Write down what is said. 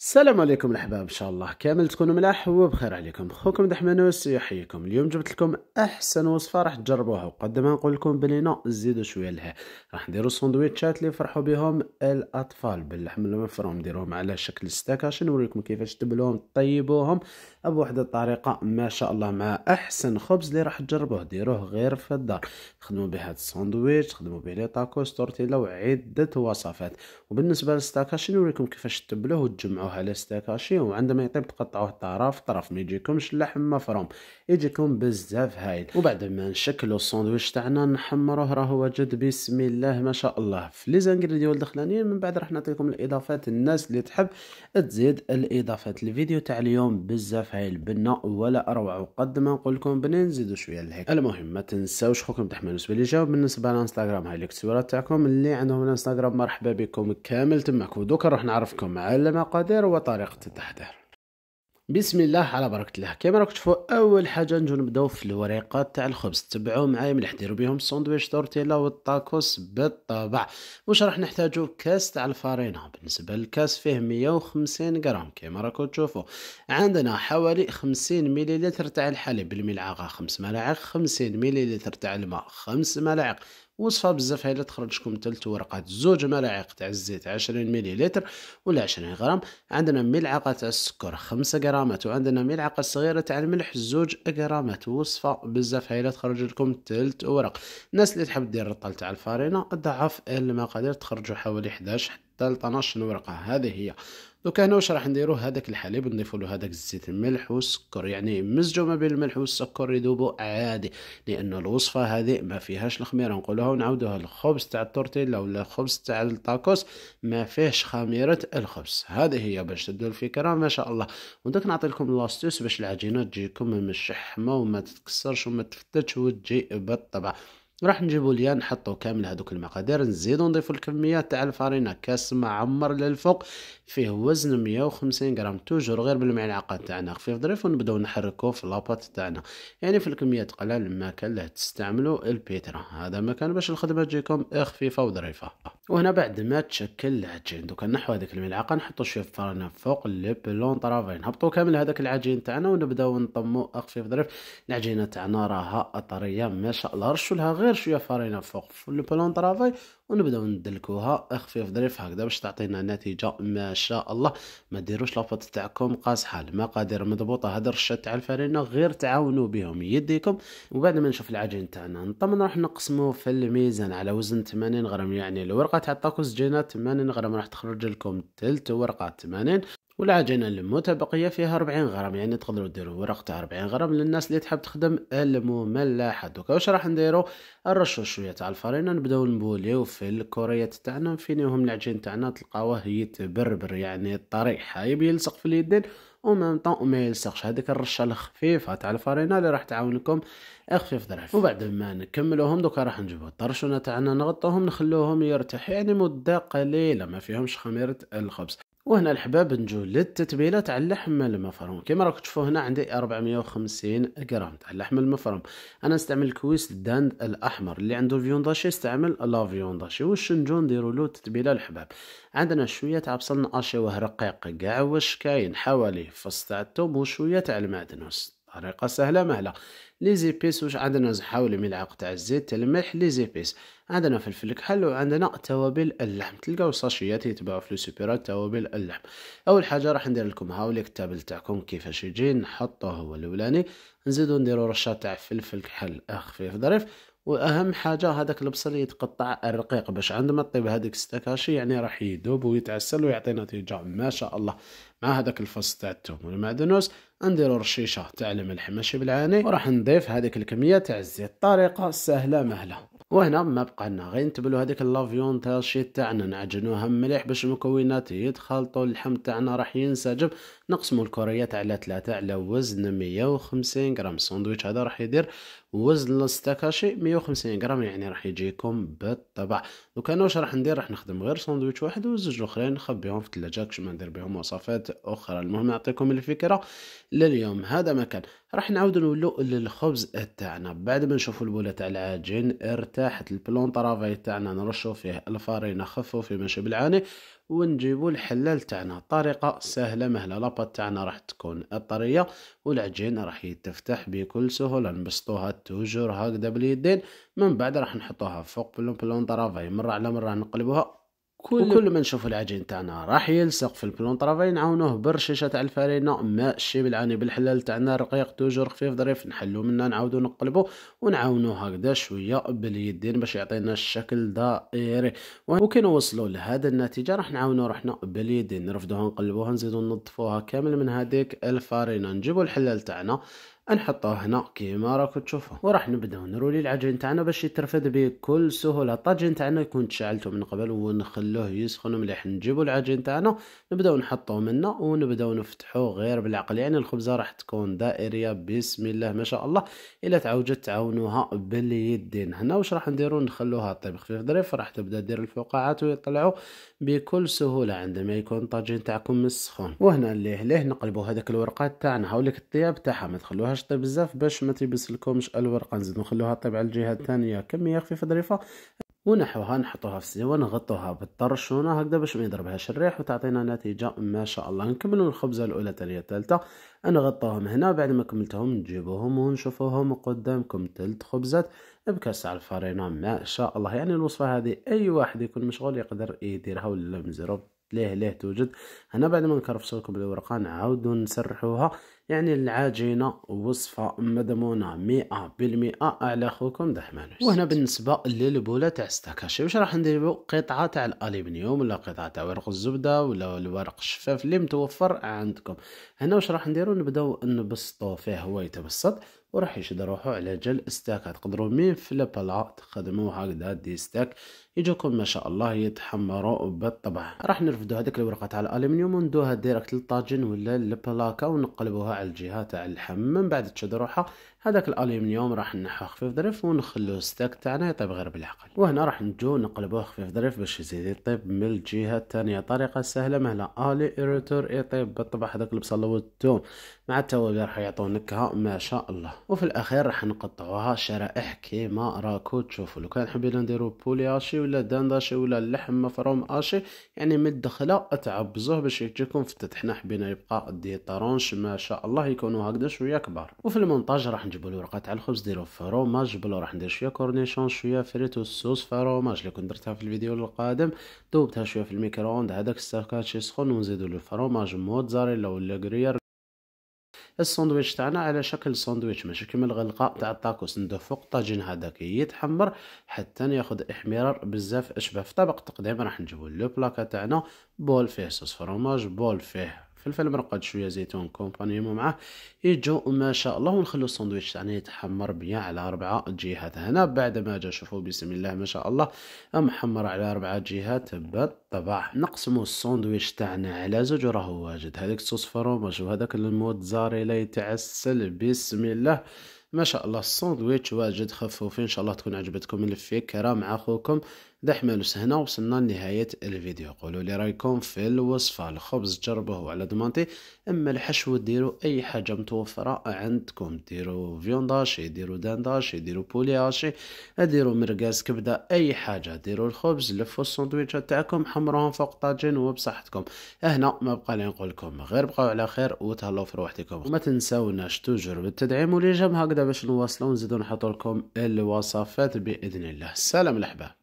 السلام عليكم الاحباب ان شاء الله كامل تكونوا ملاح وبخير عليكم خوكم دحمانوس يحييكم اليوم جبت لكم احسن وصفه راح تجربوها ما نقول لكم بلينا زيدوا شويه لها راح نديروا سندويتشات اللي يفرحوا بهم الاطفال باللحم المفروم نديروهم على شكل ستاكاش نوريكم كيفاش تبلوهم طيبوهم بواحد الطريقه ما شاء الله مع احسن خبز اللي راح تجربوه ديروه غير في الدار خدموا به هذا الساندويتش خدموا به لي تاكوس تورتيلا وعده وصفات وبالنسبه للستاكاش نوريكم كيفاش تبلوه وتجمعوه تقطعوه على ستاكاشي وعندما يطيب تقطعوه طرف طرف ما يجيكمش اللحم مفروم يجيكم بزاف هايل وبعد ما نشكلو الساندويتش تاعنا نحمروه راهو واجد بسم الله ما شاء الله في لي زانغريديو الدخلانيين من بعد راح نعطيكم الاضافات الناس اللي تحب تزيد الاضافات الفيديو تاع اليوم بزاف هايل بنا ولا اروع وقد ما نقول لكم بنا نزيدو شويه لهيك المهم ما تنساوش خوكم تحملوا بالنسبه لي جاوب بالنسبه لانستغرام هاي الصورات تاعكم اللي عندهم الانستغرام مرحبا بكم كامل تماك ودوكا نروح نعرفكم على المقادير التحضير وطريقة التحضير بسم الله على بركة الله كما راك تشوفوا أول حاجة نجو نبداو في الوريقات تاع الخبز تبعو معايا ملي حديرو بهم الساندويتش تورتيلا والطاكوس بالطبع واش راح نحتاجو كاس تاع الفارينة بالنسبة للكاس فيه 150 غرام كما راكم تشوفوا عندنا حوالي 50 مليلتر تاع الحليب بالملعقة 5 ملاعق 50 مليلتر تاع الماء 5 ملاعق وصفه بزاف هي اللي تخرجكم تلت ورقات زوج ملاعق تاع الزيت عشرين مليلتر ولا عشرين غرام عندنا ملعقه تاع السكر خمسة غرامات وعندنا ملعقه صغيره تاع الملح زوج غرامات وصفه بزاف هايله تخرج لكم تلت ورق الناس اللي تحب دير الرطل تاع الفارينه ضعف المقادير تخرجوا حوالي 11 حتى 12 ورقه هذه هي دوكا هنا واش راح نديرو هذاك الحليب نضيفو له هذاك الزيت الملح والسكر يعني مزجو ما بين الملح والسكر يذوبوا عادي لان الوصفه هذه ما فيهاش الخميره نقولوها ونعاودوها الخبز تاع التورتيلا ولا الخبز تاع الطاكوس ما فيهش خميره الخبز هذه هي باش تدوا الفكره ما شاء الله ودوك نعطي لكم لاستوس باش العجينه تجيكم مشحمه وما تتكسرش وما تفتتش وتجي بالطبع راح نجيبو ليا نحطو كامل هذوك المقادير نزيدو نضيفو الكميه تاع الفرينه كاس معمر للفوق فيه وزن 150 غرام توجور غير بالملعقه تاعنا خفيف ظريف ونبداو نحركو في لاباط تاعنا يعني في الكميه تقلال ما كان له تستعملو البيترا هذا ما كان باش الخدمه تجيكم إيه خفيفه وظريفه وهنا بعد ما تشكل العجين دوكا نحو هذيك الملعقه نحطو شويه فرينه فوق لو بلون طرافين نهبطو كامل هذاك العجين تاعنا ونبداو نطمو إيه خفيف ظريف العجينه تاعنا راها طريه ما شاء الله رشولها غير غير شويه فرينه فوق في بلون طرافاي ونبداو ندلكوها خفيف ظريف هكذا باش تعطينا نتيجه ما شاء الله ما ديروش لافوط تاعكم قاصحه المقادير مضبوطه هاد الرشه تاع الفرينه غير تعاونوا بهم يديكم وبعد ما نشوف العجين تاعنا نطم نروح نقسمو في الميزان على وزن 80 غرام يعني الورقه تاع الطاكوس جينا 80 غرام راح تخرج لكم تلت ورقه 80 والعجينه المتبقيه فيها 40 غرام يعني تقدروا ديروا ورق تاع 40 غرام للناس اللي تحب تخدم المملحه دوكا واش راح نديرو نرشو شويه تاع الفرينه نبداو نبوليو في الكوريات تاعنا نفينيوهم العجين تاعنا تلقاوه يتبربر يعني طري حايب يلصق في اليدين ومام طون ما يلصقش هذيك الرشه الخفيفه تاع الفرينه اللي راح تعاونكم خفيف ضعف وبعد ما نكملوهم دوكا راح نجيبو الطرشونه تاعنا نغطوهم نخلوهم يرتاح يعني مده قليله ما فيهمش خميره الخبز وهنا الحباب نجو للتتبيله تاع اللحم المفروم كما راكم تشوفوا هنا عندي 450 غرام تاع اللحم المفروم انا نستعمل الكويس الداند الاحمر اللي عنده فيونداشي يستعمل لا فيونداشي واش نجو نديروا له التتبيله الحباب عندنا شويه تاع بصل نقاشي رقيق كاع واش كاين حوالي فص تاع الثوم وشويه تاع المعدنوس طريقه سهله مهله لي زيبيس واش عندنا زحاولي ملعقه تاع الزيت تاع الملح لي زيبيس عندنا فلفل كحل وعندنا توابل اللحم تلقاو صاشيات يتباعوا في السوبرات توابل اللحم اول حاجه راح ندير لكم هاولي التابل تاعكم كيفاش يجي نحطوه هو الاولاني نزيدو نديرو رشه تاع فلفل كحل خفيف ظريف واهم حاجه هذاك البصل يتقطع الرقيق باش عندما طيب هذيك الستاكاشي يعني راح يذوب ويتعسل ويعطي نتيجه ما شاء الله مع هذاك الفص تاع الثوم والمعدنوس نديرو رشيشه تاع الملح ماشي بالعاني وراح نضيف هذيك الكميه تاع الزيت طريقه سهله مهله وهنا ما بقى لنا غير نتبلو هذيك لافيون تاع الشيت تاعنا نعجنوها مليح باش المكونات يتخلطوا اللحم تاعنا راح ينسجم نقسموا الكريات على ثلاثة على وزن 150 غرام الساندويتش هذا راح يدير وزن الاستاكاشي 150 غرام يعني راح يجيكم بالطبع دوكا انا واش راح ندير راح نخدم غير ساندويتش واحد وزوج اخرين نخبيهم في الثلاجه كش ما ندير بهم وصفات اخرى المهم نعطيكم الفكره لليوم هذا ما كان راح نعاود نولو للخبز تاعنا بعد ما نشوفو البولة تاع العجين ارتاحت البلون طرافاي تاعنا نرشو فيه الفارينة خفو فيه ماشي بالعاني ونجيبو الحلال تاعنا طريقة سهلة مهلة لاباط تاعنا راح تكون طرية والعجين راح يتفتح بكل سهولة نبسطوها توجور هكذا باليدين من بعد راح نحطوها فوق بلون بلون طرافاي مرة على مرة نقلبوها كل وكل ما نشوف العجين تاعنا راح يلصق في البلون طرافاي نعاونوه برشيشه تاع الفارينه ماء العاني بالحلال تاعنا رقيق توجور خفيف ظريف نحلو منه نعاودو نقلبو ونعاونوه هكذا شويه باليدين باش يعطينا الشكل دائري وكي نوصلو لهذا النتيجه راح نعاونو روحنا باليدين نرفدوها نقلبوها نزيدو ننظفوها كامل من هذيك الفارينه نجيبو الحلال تاعنا نحطوه هنا كيما راكم تشوفوا وراح نبداو نرولي العجين تاعنا باش يترفد بكل سهوله الطاجين تاعنا يكون تشعلته من قبل ونخلوه يسخن مليح نجيبوا العجين تاعنا نبداو نحطوه منا ونبداو نفتحوه غير بالعقل يعني الخبزه راح تكون دائريه بسم الله ما شاء الله الا تعوجت تعاونوها باليدين هنا واش راح نديرو نخلوها طيب خفيف ظريف راح تبدا دير الفقاعات ويطلعوا بكل سهوله عندما يكون الطاجين تاعكم مسخون وهنا ليه ليه نقلبوا هذاك الورقات تاعنا هاوليك الطياب تاعها ما تخلوها حاشطه طيب بزاف باش ما تيبسلكمش الورقه نزيدو نخلوها طيب على الجهه الثانيه كميه خفيفه ظريفه ونحوها نحطوها في السوا نغطوها بالطرشونه هكذا باش ما يضربهاش الريح وتعطينا نتيجه ما شاء الله نكملوا الخبزه الاولى تاليا الثالثه نغطوهم هنا بعد ما كملتهم نجيبوهم ونشوفوهم قدامكم تلت خبزات بكاس تاع الفرينه ما شاء الله يعني الوصفه هذه اي واحد يكون مشغول يقدر يديرها ولا مزروب ليه ليه توجد هنا بعد ما نكرفسو لكم الورقه نعاودو نسرحوها يعني العجينة وصفة مضمونة مئة بالمئة على خوكم دحمانوس وهنا بالنسبة للبولة تاع ستاكاشي واش راح نديرو قطعة تاع الألمنيوم ولا قطعة تاع ورق الزبدة ولا الورق الشفاف اللي متوفر عندكم هنا واش راح نديرو نبداو نبسطو فيه هو يتبسط وراح يشد روحو على جل ستاك تقدروا مين في البلا تخدمو هكذا دي ستاك يجوكم ما شاء الله يتحمروا بالطبع راح نرفدو هذيك الورقه تاع الالومنيوم وندوها ديريكت للطاجين ولا لبلاكا ونقلبوها الجهات الجهة تاع اللحم من بعد تشد روحها هذاك الالومنيوم راح نحوه خفيف ظريف ونخلو ستاك تاعنا يطيب غير بالعقل وهنا راح نجو نقلبوه خفيف ظريف باش يزيد يطيب من الجهة الثانية طريقة سهلة مهلا الي ايروتور يطيب بالطبع هذاك البصل والثوم مع التوابل راح يعطوه نكهة ما شاء الله وفي الاخير راح نقطعوها شرائح كيما راكو تشوفوا لو كان حبينا نديرو بولي اشي ولا دانداشي ولا اللحم مفروم اشي يعني من الدخلة تعبزوه باش يجيكم حنا حبينا يبقى دي طرونش ما شاء الله الله يكونوا هكذا شويه كبار وفي المونتاج راح نجيبوا له تاع الخبز ديرو فروماج بلو راح ندير شويه كورنيشون شويه فريت والصوص فروماج اللي كنت درتها في الفيديو القادم ذوبتها شويه في الميكرووند هذاك السكاتش يسخن ونزيدوا له فروماج موتزاريلا ولا غريير الساندويتش تاعنا على شكل ساندويتش ماشي كيما الغلقه تاع الطاكوس ندو فوق الطاجين هذاك يتحمر حتى ياخذ احمرار بزاف اشبه في طبق تقديم راح نجيبو لو بلاكا تاعنا بول فيه صوص فروماج بول فيه فلفل مرقد شويه زيتون كومبانيمو معاه يجو ما شاء الله ونخلو الساندويتش تاعنا يتحمر بيا على ربعة جهات هنا بعد ما جا شوفوا بسم الله ما شاء الله محمر على ربعة جهات بالطبع نقسمو الساندويتش تاعنا على زوج راهو واجد هذاك الصوص فروماج وهذاك الموتزاريلا يتعسل بسم الله ما شاء الله الساندويتش واجد خفوف ان شاء الله تكون عجبتكم الفكره مع اخوكم دحمل هنا وصلنا لنهاية الفيديو قولوا لي رايكم في الوصفة الخبز جربوه على ضمانتي اما الحشو ديروا اي حاجة متوفرة عندكم ديروا فيونداشي ديروا دانداشي ديروا بولياشي ديروا مرقاز كبدة اي حاجة ديروا الخبز لفوا السندويتشات تاعكم حمروهم فوق طاجين وبصحتكم هنا ما بقى لي نقول لكم غير بقاو على خير وتهلاو في روحتكم وما تنساوناش توجور بالتدعيم جم هكذا باش نواصلوا ونزيدوا نحط لكم الوصفات باذن الله سلام الاحباب